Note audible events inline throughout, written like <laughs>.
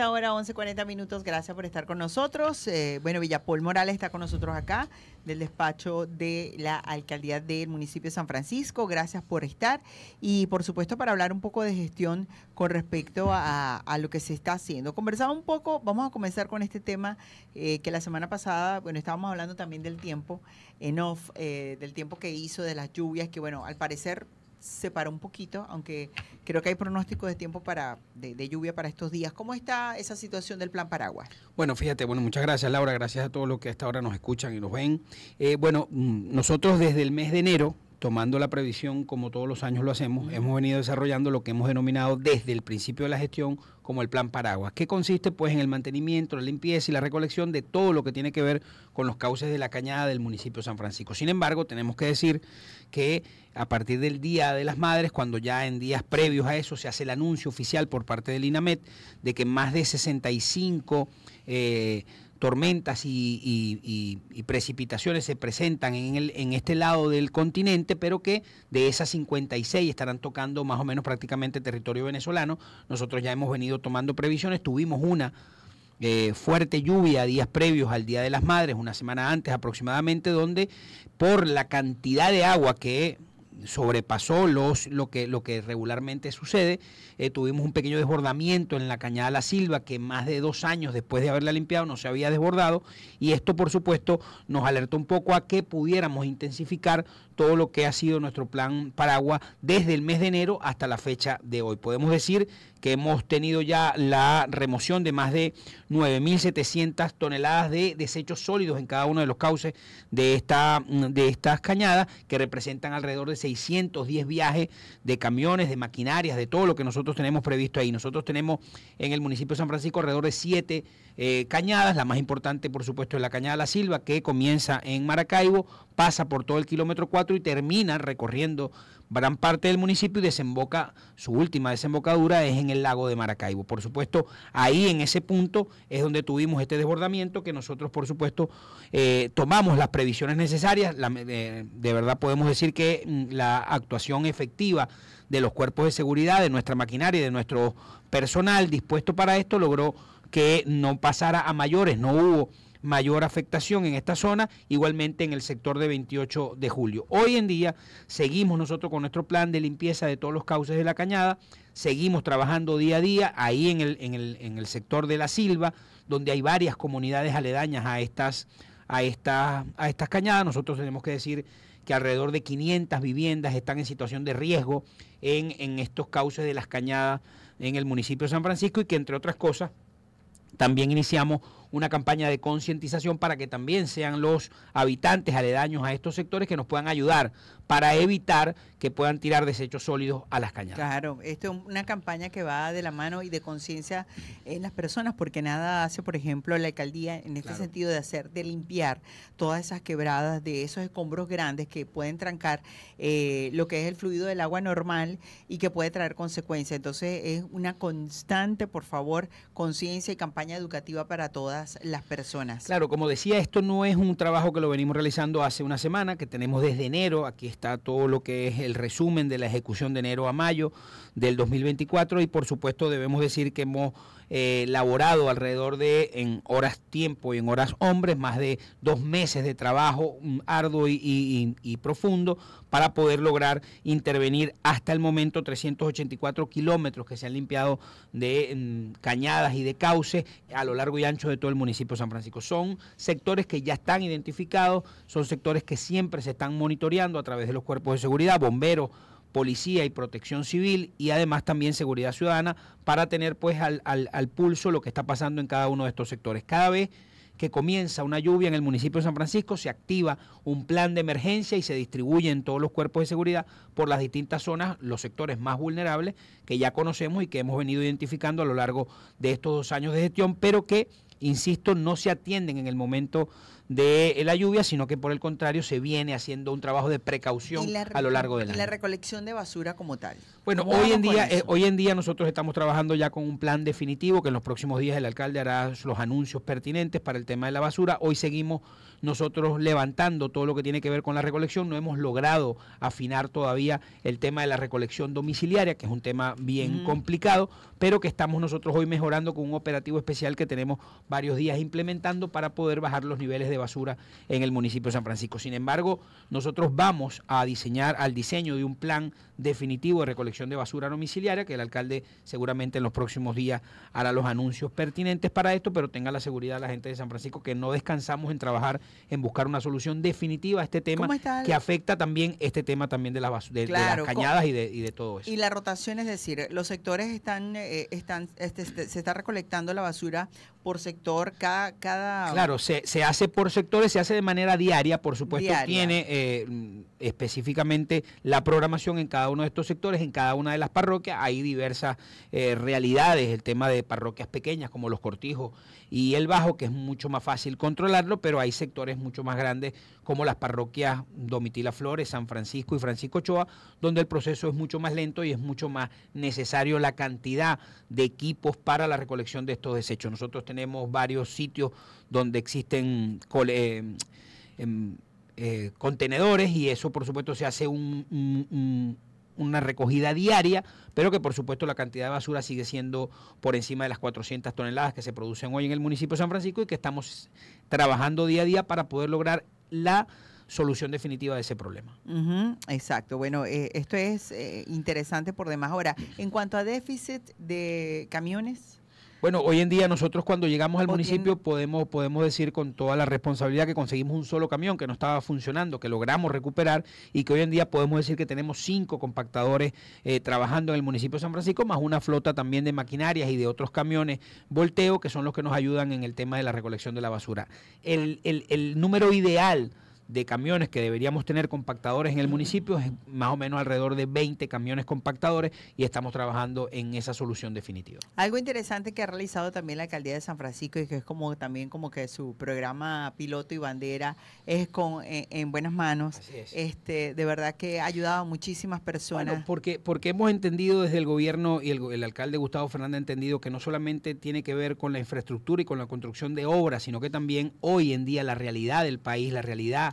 ahora hora, 11.40 minutos. Gracias por estar con nosotros. Eh, bueno, Villapol Morales está con nosotros acá, del despacho de la alcaldía del municipio de San Francisco. Gracias por estar. Y, por supuesto, para hablar un poco de gestión con respecto a, lo que se está haciendo. Conversaba un poco, vamos a comenzar con este tema eh, que la semana pasada, bueno, estábamos hablando también del tiempo en off, eh, del tiempo que hizo, de las lluvias, que, bueno, al parecer se un poquito, aunque creo que hay pronóstico de tiempo para de, lluvia para estos días. ¿Cómo está esa situación del plan Paraguas? Bueno, fíjate, bueno, muchas gracias Laura, gracias a todos los que hasta ahora nos escuchan y nos ven. Eh, bueno, mm, nosotros desde el mes de enero tomando la previsión como todos los años lo hacemos, hemos venido desarrollando lo que hemos denominado desde el principio de la gestión como el plan paraguas, que consiste pues en el mantenimiento, la limpieza y la recolección de todo lo que tiene que ver con los cauces de la cañada del municipio de San Francisco. Sin embargo, tenemos que decir que a partir del Día de las Madres, cuando ya en días previos a eso se hace el anuncio oficial por parte del INAMET de que más de 65 tormentas y, precipitaciones se presentan en, el, en este lado del continente, pero que de esas 56 estarán tocando más o menos prácticamente territorio venezolano. Nosotros ya hemos venido tomando previsiones, tuvimos una eh, fuerte lluvia días previos al Día de las Madres, una semana antes aproximadamente, donde por la cantidad de agua que sobrepasó los, lo, que, lo que regularmente sucede. Eh, tuvimos un pequeño desbordamiento en la Cañada de la Silva que más de dos años después de haberla limpiado no se había desbordado y esto por supuesto nos alertó un poco a que pudiéramos intensificar todo lo que ha sido nuestro plan paraguas desde el mes de enero hasta la fecha de hoy. Podemos decir que hemos tenido ya la remoción de más de 9.700 toneladas de desechos sólidos en cada uno de los cauces de, esta, mm, de estas cañadas, que representan alrededor de 610 viajes de camiones, de maquinarias, de todo lo que nosotros tenemos previsto ahí. Nosotros tenemos en el municipio de San Francisco alrededor de 7 eh, cañadas, la más importante por supuesto es la cañada La Silva, que comienza en Maracaibo, pasa por todo el kilómetro 4, y termina recorriendo gran parte del municipio y desemboca, su última desembocadura es en el lago de Maracaibo. Por supuesto, ahí en ese punto es donde tuvimos este desbordamiento que nosotros, por supuesto, eh, tomamos las previsiones necesarias. de, eh, de verdad podemos decir que mm, la actuación efectiva de los cuerpos de seguridad, de nuestra maquinaria y de nuestro personal dispuesto para esto logró que no pasara a mayores, no hubo mayor afectación en esta zona, igualmente en el sector de 28 de julio. Hoy en día seguimos nosotros con nuestro plan de limpieza de todos los cauces de la cañada, seguimos trabajando día a día ahí en el, en el, sector de la Silva, donde hay varias comunidades aledañas a estas, a, estas, a estas cañadas. Nosotros tenemos que decir que alrededor de 500 viviendas están en situación de riesgo en, en estos cauces de las cañadas en el municipio de San Francisco y que entre otras cosas también iniciamos una campaña de concientización para que también sean los habitantes aledaños a estos sectores que nos puedan ayudar para evitar que puedan tirar desechos sólidos a las cañadas. Claro, esto es una campaña que va de la mano y de conciencia en las personas, porque nada hace, por ejemplo, la alcaldía en este sentido de hacer, de limpiar todas esas quebradas de esos escombros grandes que pueden trancar eh, lo que es el fluido del agua normal y que puede traer consecuencias. Entonces es una constante, por favor, conciencia y campaña educativa para todas las personas. Claro, como decía, esto no es un trabajo que lo venimos realizando hace una semana, que tenemos desde enero, aquí está todo lo que es el resumen de la ejecución de enero a mayo del 2024 y por supuesto debemos decir que hemos eh, laborado alrededor de, en horas tiempo y en horas hombres, más de dos meses de trabajo mm, arduo y, profundo para poder lograr intervenir hasta el momento 384 kilómetros que se han limpiado de mm, cañadas y de cauces a lo largo y ancho de todo el municipio de San Francisco. Son sectores que ya están identificados, son sectores que siempre se están monitoreando a través de los cuerpos de seguridad, bomberos, policía y protección civil y además también seguridad ciudadana para tener pues al, al, al, pulso lo que está pasando en cada uno de estos sectores. Cada vez que comienza una lluvia en el municipio de San Francisco se activa un plan de emergencia y se distribuyen todos los cuerpos de seguridad por las distintas zonas, los sectores más vulnerables que ya conocemos y que hemos venido identificando a lo largo de estos dos años de gestión, pero que, insisto, no se atienden en el momento de la lluvia, sino que por el contrario se viene haciendo un trabajo de precaución a lo largo del año. Y la recolección de basura como tal. Bueno, hoy en día eh, hoy en día nosotros estamos trabajando ya con un plan definitivo que en los próximos días el alcalde hará los anuncios pertinentes para el tema de la basura. Hoy seguimos nosotros levantando todo lo que tiene que ver con la recolección. No hemos logrado afinar todavía el tema de la recolección domiciliaria, que es un tema bien complicado, pero que estamos nosotros hoy mejorando con un operativo especial que tenemos varios días implementando para poder bajar los niveles de basura en el municipio de San Francisco. Sin embargo, nosotros vamos a diseñar al diseño de un plan definitivo de recolección de basura domiciliaria, que el alcalde seguramente en los próximos días hará los anuncios pertinentes para esto, pero tenga la seguridad la gente de San Francisco que no descansamos en trabajar, en buscar una solución definitiva a este tema que afecta también este tema también de, las cañadas y de, todo eso. Y la rotación, es decir, los sectores están, eh, están este, este, se está recolectando la basura por sector, cada... cada... Claro, se hace por sectores se hace de manera diaria, por supuesto tiene eh, mm, específicamente la programación en cada uno de estos sectores, en cada una de las parroquias, hay diversas eh, realidades, el tema de parroquias pequeñas como los cortijos y el bajo, que es mucho más fácil controlarlo, pero hay sectores mucho más grandes como las parroquias Domitila Flores, San Francisco y Francisco Ochoa, donde el proceso es mucho más lento y es mucho más necesario la cantidad de equipos para la recolección de estos desechos. Nosotros tenemos varios sitios donde existen... Eh, em, eh, contenedores y eso por supuesto se hace un una recogida diaria, pero que por supuesto la cantidad de basura sigue siendo por encima de las 400 toneladas que se producen hoy en el municipio de San Francisco y que estamos trabajando día a día para poder lograr la solución definitiva de ese problema. exacto. Bueno, eh, esto es eh, interesante por demás. Ahora, en cuanto a déficit de camiones. Bueno, hoy en día nosotros cuando llegamos al municipio podemos, podemos decir con toda la responsabilidad que conseguimos un solo camión que no estaba funcionando, que logramos recuperar y que hoy en día podemos decir que tenemos cinco compactadores eh, trabajando en el municipio de San Francisco, más una flota también de maquinarias y de otros camiones volteo que son los que nos ayudan en el tema de la recolección de la basura. el, el número ideal de camiones que deberíamos tener compactadores en el municipio es más o menos alrededor de 20 camiones compactadores y estamos trabajando en esa solución definitiva. Algo interesante que ha realizado también la alcaldía de San Francisco y que es como también como que su programa piloto y bandera es con eh, en, buenas manos. Este, de verdad que ha ayudado a muchísimas personas. porque porque hemos entendido desde el gobierno y el, el alcalde Gustavo Fernández ha entendido que no solamente tiene que ver con la infraestructura y con la construcción de obras, sino que también hoy en día la realidad del país, la realidad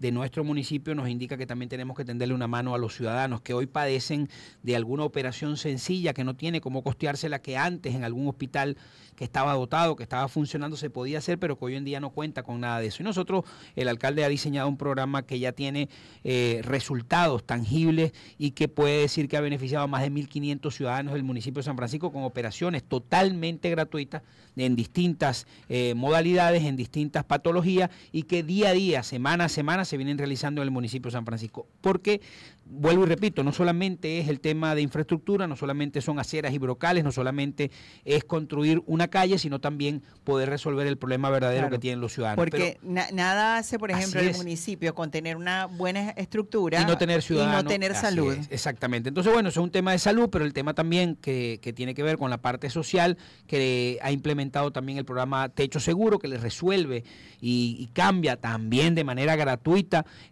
de nuestro municipio nos indica que también tenemos que tenderle una mano a los ciudadanos que hoy padecen de alguna operación sencilla que no tiene cómo costeársela, que antes en algún hospital que estaba dotado, que estaba funcionando, se podía hacer, pero que hoy en día no cuenta con nada de eso. Y nosotros, el alcalde ha diseñado un programa que ya tiene eh, resultados tangibles y que puede decir que ha beneficiado a más de 1.500 ciudadanos del municipio de San Francisco con operaciones totalmente gratuitas en distintas eh, modalidades, en distintas patologías y que día a día, semana a semana, se vienen realizando en el municipio de San Francisco. Porque, vuelvo y repito, no solamente es el tema de infraestructura, no solamente son aceras y brocales, no solamente es construir una calle, sino también poder resolver el problema verdadero que tienen los ciudadanos. Porque nada hace, por ejemplo, el municipio con tener una buena estructura y no tener ciudadanos. tener salud. exactamente. Entonces, bueno, es un tema de salud, pero el tema también que, tiene que ver con la parte social, que ha implementado también el programa Techo Seguro, que le resuelve y cambia también de manera gratuita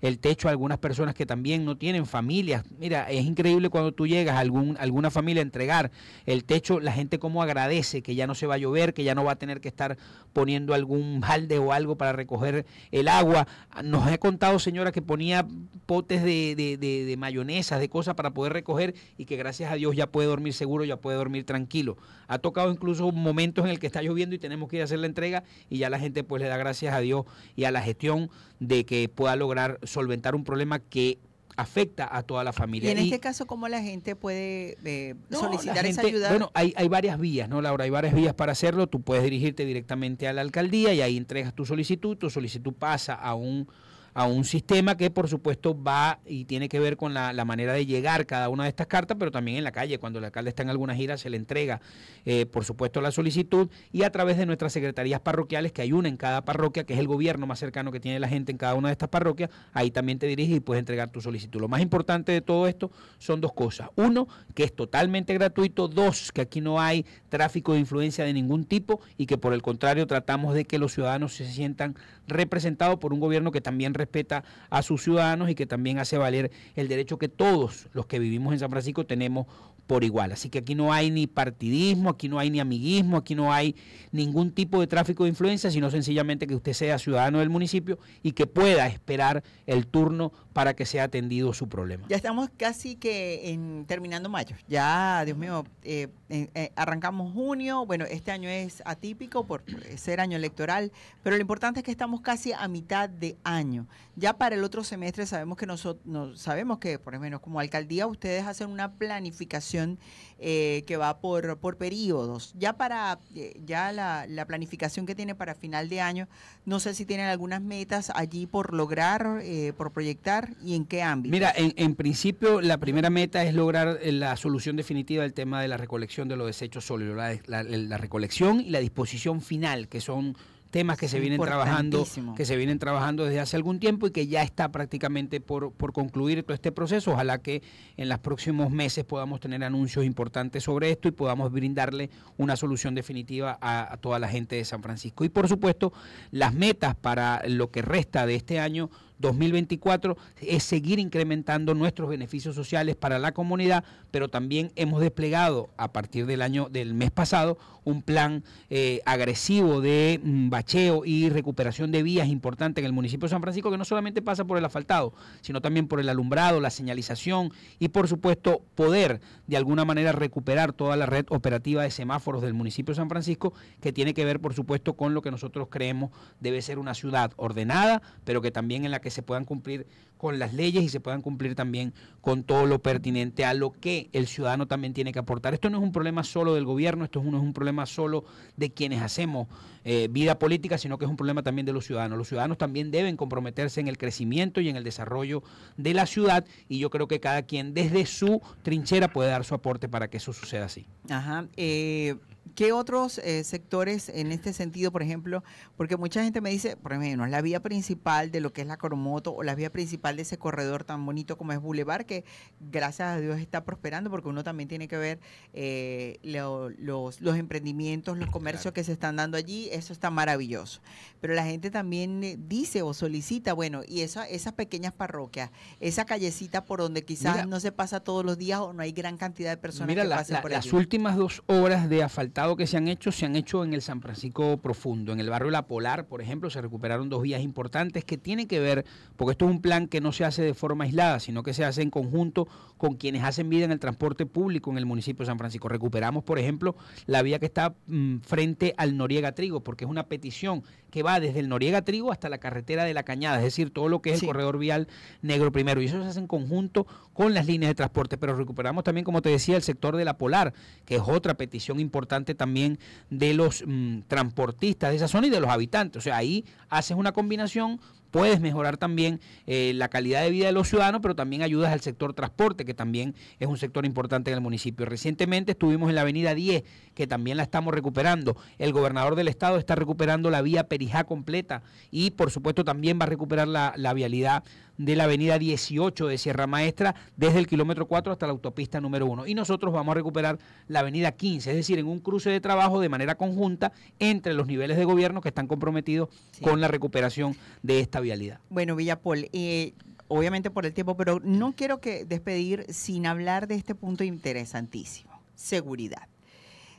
el techo a algunas personas que también no tienen familias. Mira, es increíble cuando tú llegas a algún, alguna familia a entregar el techo, la gente como agradece que ya no se va a llover, que ya no va a tener que estar poniendo algún balde o algo para recoger el agua. Nos ha contado, señora, que ponía potes de, mayonesas, de cosas para poder recoger y que gracias a Dios ya puede dormir seguro, ya puede dormir tranquilo. Ha tocado incluso momentos en el que está lloviendo y tenemos que ir a hacer la entrega y ya la gente pues le da gracias a Dios y a la gestión de que pueda lograr solventar un problema que afecta a toda la familia. Y en este caso, ¿cómo la gente puede eh, solicitar esa ayuda? Bueno, hay, hay, varias vías, ¿no, Laura? Hay varias vías para hacerlo. Tú puedes dirigirte directamente a la alcaldía y ahí entregas tu solicitud. Tu solicitud pasa a un a un sistema que por supuesto va y tiene que ver con la, manera de llegar cada una de estas cartas, pero también en la calle, cuando el alcalde está en alguna gira se le entrega eh, por supuesto la solicitud y a través de nuestras secretarías parroquiales, que hay una en cada parroquia, que es el gobierno más cercano que tiene la gente en cada una de estas parroquias, ahí también te diriges y puedes entregar tu solicitud. Lo más importante de todo esto son dos cosas. Uno, que es totalmente gratuito. Dos, que aquí no hay tráfico de influencia de ningún tipo y que por el contrario tratamos de que los ciudadanos se sientan representados por un gobierno que también respeta a sus ciudadanos y que también hace valer el derecho que todos los que vivimos en San Francisco tenemos por igual. Así que aquí no hay ni partidismo, aquí no hay ni amiguismo, aquí no hay ningún tipo de tráfico de influencia, sino sencillamente que usted sea ciudadano del municipio y que pueda esperar el turno para que sea atendido su problema. Ya estamos casi que en, terminando mayo. Ya, Dios mío, eh, eh, arrancamos junio. Bueno, este año es atípico por ser año electoral, pero lo importante es que estamos casi a mitad de año. Ya para el otro semestre sabemos que nosotros sabemos que, por lo menos como alcaldía, ustedes hacen una planificación eh, que va por, por periodos. Ya para ya la planificación que tiene para final de año, no sé si tienen algunas metas allí por lograr, por proyectar y en qué ámbito? Mira, en, principio la primera meta es lograr eh, la solución definitiva del tema de la recolección de los desechos sólidos, la, recolección y la disposición final, que son temas que se vienen trabajando que se vienen trabajando desde hace algún tiempo y que ya está prácticamente por, concluir todo este proceso ojalá que en los próximos meses podamos tener anuncios importantes sobre esto y podamos brindarle una solución definitiva a, a, toda la gente de San Francisco y por supuesto las metas para lo que resta de este año 2024 es seguir incrementando nuestros beneficios sociales para la comunidad, pero también hemos desplegado a partir del año del mes pasado un plan eh, agresivo de mm, bacheo y recuperación de vías importante en el municipio de San Francisco que no solamente pasa por el asfaltado, sino también por el alumbrado, la señalización y por supuesto poder de alguna manera recuperar toda la red operativa de semáforos del municipio de San Francisco que tiene que ver por supuesto con lo que nosotros creemos debe ser una ciudad ordenada, pero que también en la que se puedan cumplir con las leyes y se puedan cumplir también con todo lo pertinente a lo que el ciudadano también tiene que aportar. Esto no es un problema solo del gobierno, esto no es un problema solo de quienes hacemos eh, vida política, sino que es un problema también de los ciudadanos. Los ciudadanos también deben comprometerse en el crecimiento y en el desarrollo de la ciudad y yo creo que cada quien desde su trinchera puede dar su aporte para que eso suceda así. Ajá. Eh, ¿Qué otros eh, sectores en este sentido, por ejemplo, porque mucha gente me dice, por ejemplo, la vía principal de lo que es la Coromoto o la vía principal de ese corredor tan bonito como es Boulevard, que gracias a Dios está prosperando, porque uno también tiene que ver eh, los, emprendimientos, los comercios que se están dando allí, eso está maravilloso. Pero la gente también eh, dice o solicita, bueno, y esas pequeñas parroquias, esa callecita por donde quizás no se pasa todos los días o no hay gran cantidad de personas que por allí. Las últimas dos horas de asfaltado que se han hecho se han hecho en el San Francisco Profundo, en el barrio La Polar, por ejemplo, se recuperaron dos vías importantes que tienen que ver, porque esto es un plan que no se hace de forma aislada, sino que se hace en conjunto con quienes hacen vida en el transporte público en el municipio de San Francisco. Recuperamos, por ejemplo, la vía que está mm, frente al Noriega Trigo, porque es una petición que va desde el Noriega Trigo hasta la carretera de la Cañada, es decir, todo lo que es el corredor vial negro primero. Y eso se hace en conjunto con las líneas de transporte, pero recuperamos también, como te decía, el sector de La Polar, que es otra petición importante también de los mm, transportistas de esa zona y de los habitantes. O sea, ahí haces una combinación puedes mejorar también eh, la calidad de vida de los ciudadanos, pero también ayudas al sector transporte, que también es un sector importante en el municipio. Recientemente estuvimos en la avenida 10, que también la estamos recuperando. El gobernador del estado está recuperando la vía Perijá completa y por supuesto también va a recuperar la, vialidad de la avenida 18 de Sierra Maestra desde el kilómetro 4 hasta la autopista número 1. Y nosotros vamos a recuperar la avenida 15, es decir, en un cruce de trabajo de manera conjunta entre los niveles de gobierno que están comprometidos con la recuperación de esta vialidad. Bueno, Villapol, eh, obviamente por el tiempo, pero no quiero que despedir sin hablar de este punto interesantísimo, seguridad.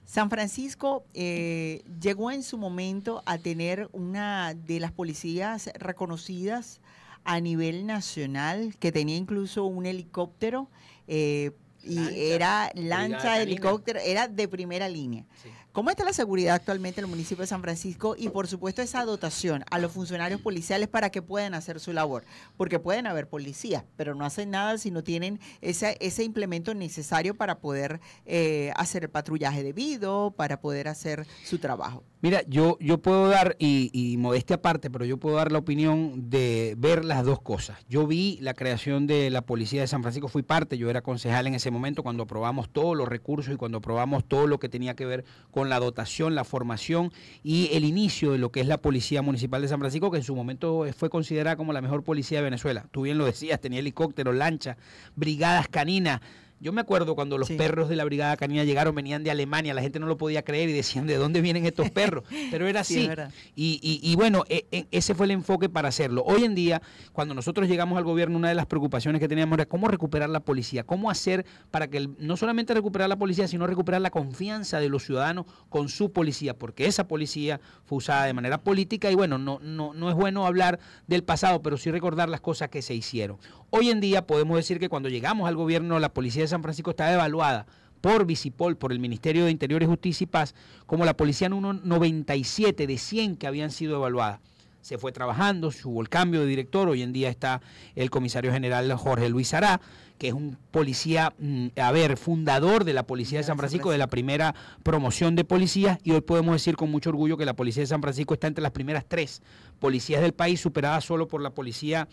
San Francisco eh, llegó en su momento a tener una de las policías reconocidas a nivel nacional, que tenía incluso un helicóptero. Eh, y era lancha, helicóptero, era de primera línea. ¿Cómo está la seguridad actualmente en el municipio de San Francisco y por supuesto esa dotación a los funcionarios policiales para que puedan hacer su labor? Porque pueden haber policías, pero no hacen nada si no tienen ese, implemento necesario para poder eh, hacer el patrullaje debido, para poder hacer su trabajo. Mira, yo, yo puedo dar, y, y modestia aparte, pero yo puedo dar la opinión de ver las dos cosas. Yo vi la creación de la Policía de San Francisco, fui parte, yo era concejal en ese momento cuando aprobamos todos los recursos y cuando aprobamos todo lo que tenía que ver con con la dotación, la formación y el inicio de lo que es la Policía Municipal de San Francisco, que en su momento eh, fue considerada como la mejor policía de Venezuela. Tú bien lo decías, tenía helicóptero, lancha, brigadas caninas yo me acuerdo cuando los perros de la Brigada Canina llegaron, venían de Alemania, la gente no lo podía creer y decían, ¿de dónde vienen estos <laughs> perros? Pero era así. y, bueno, e, e, ese fue el enfoque para hacerlo. Hoy en día, cuando nosotros llegamos al gobierno, una de las preocupaciones que teníamos era cómo recuperar la policía, cómo hacer para que no solamente recuperar la policía, sino recuperar la confianza de los ciudadanos con su policía, porque esa policía fue usada de manera política y bueno, no, no, no es bueno hablar del pasado, pero sí recordar las cosas que se hicieron. Hoy en día podemos decir que cuando llegamos al gobierno, la policía San Francisco está evaluada por Visipol, por el Ministerio de Interior y Justicia y Paz, como la policía número 97 de 100 que habían sido evaluadas. Se fue trabajando, hubo el cambio de director, hoy en día está el comisario general Jorge Luis Ará, que es un policía, mm, a ver, fundador de la Policía de San Francisco, de la primera promoción de policías, y hoy podemos decir con mucho orgullo que la Policía de San Francisco está entre las primeras tres policías del país, superada solo por la Policía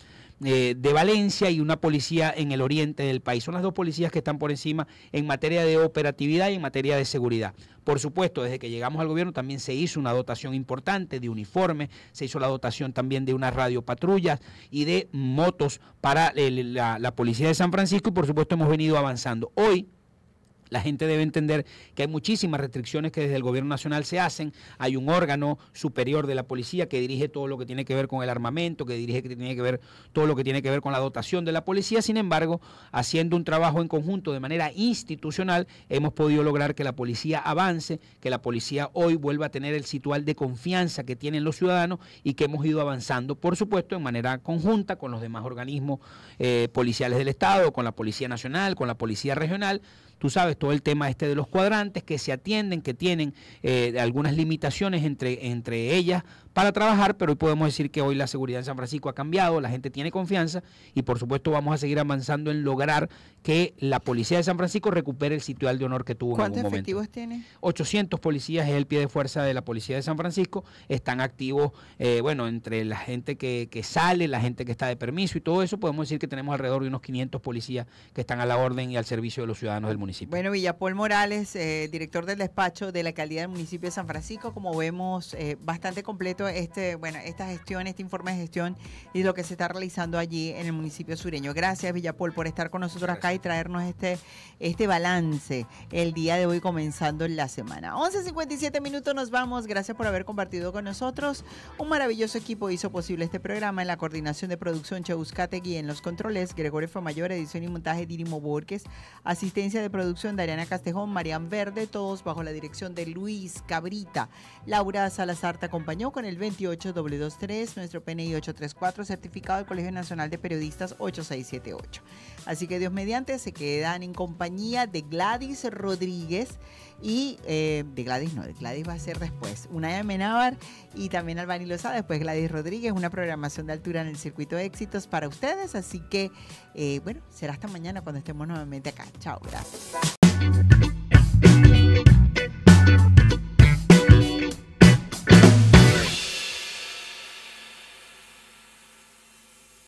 eh, de Valencia y una policía en el oriente del país. Son las dos policías que están por encima en materia de operatividad y en materia de seguridad. Por supuesto, desde que llegamos al gobierno también se hizo una dotación importante de uniformes, se hizo la dotación también de unas patrullas y de motos para la, la policía de San Francisco y por supuesto hemos venido avanzando. Hoy la gente debe entender que hay muchísimas restricciones que desde el gobierno nacional se hacen. Hay un órgano superior de la policía que dirige todo lo que tiene que ver con el armamento, que dirige que tiene que ver todo lo que tiene que ver con la dotación de la policía. Sin embargo, haciendo un trabajo en conjunto de manera institucional, hemos podido lograr que la policía avance, que la policía hoy vuelva a tener el situal de confianza que tienen los ciudadanos y que hemos ido avanzando, por supuesto, en manera conjunta con los demás organismos eh, policiales del Estado, con la Policía Nacional, con la Policía Regional. Tú sabes, todo el tema este de los cuadrantes que se atienden, que tienen eh, algunas limitaciones entre, entre ellas para trabajar, pero hoy podemos decir que hoy la seguridad en San Francisco ha cambiado, la gente tiene confianza y por supuesto vamos a seguir avanzando en lograr que la policía de San Francisco recupere el sitial de honor que tuvo en momento. ¿Cuántos efectivos tiene? 800 policías es el pie de fuerza de la policía de San Francisco, están activos, eh, bueno, entre la gente que, sale, la gente que está de permiso y todo eso, podemos decir que tenemos alrededor de unos 500 policías que están a la orden y al servicio de los ciudadanos del municipio. Bueno, Villapol Morales, eh, director del despacho de la alcaldía del municipio de San Francisco, como vemos, eh, bastante completo este, bueno, esta gestión, este informe de gestión y lo que se está realizando allí en el municipio sureño. Gracias, Villapol, por estar con nosotros acá y traernos este, este balance el día de hoy comenzando la semana. 11.57 minutos nos vamos. Gracias por haber compartido con nosotros. Un maravilloso equipo hizo posible este programa en la coordinación de producción Cheuscategui en los controles, Gregorio Fomayor, edición y montaje Dirimo Borges, asistencia de producción Dariana Castejón, Marian Verde, todos bajo la dirección de Luis Cabrita. Laura Salazar te acompañó con el 28W23, nuestro PNI 834, certificado del Colegio Nacional de Periodistas 8678. Así que Dios mediante, se quedan en compañía de Gladys Rodríguez y eh, de Gladys no, de Gladys va a ser después. una de Menábar y también Albani Lozada, después Gladys Rodríguez, una programación de altura en el circuito de éxitos para ustedes. Así que, eh, bueno, será hasta mañana cuando estemos nuevamente acá. Chao, gracias.